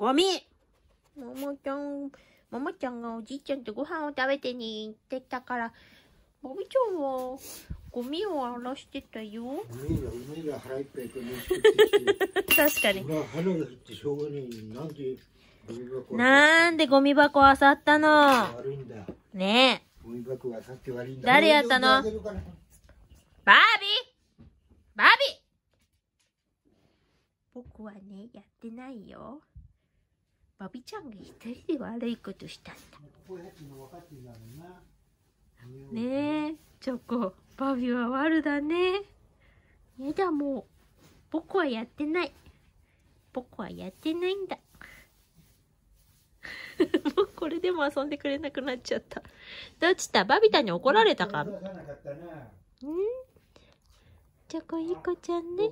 ゴミももちゃん、ももちゃんがおじいちゃんとご飯を食べてに行ってたから、ボビちゃんはゴミを荒らしてたよ。腹いっぱいれ確かに。腹が減ってしょうがなんでゴミ箱なんでゴミ箱あさったのねえ。ゴミ箱あさって悪いんだ。誰やったのバービーバービー僕はね、やってないよ。バビちゃんが一人で悪いことしたんだねえチョコバビは悪だねやだもう僕はやってない僕はやってないんだ もうこれでも遊んでくれなくなっちゃったどっちだバビタに怒られたかうんチョコいい子ちゃんね